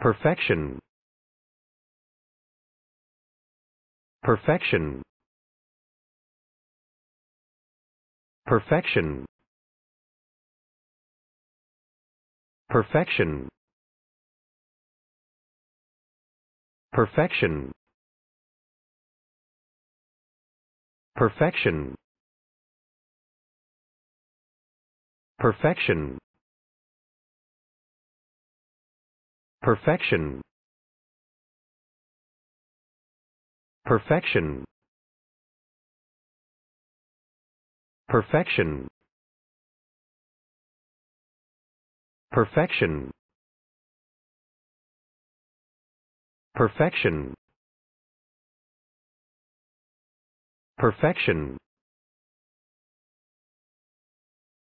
perfection perfection perfection perfection perfection perfection perfection perfection perfection perfection perfection perfection perfection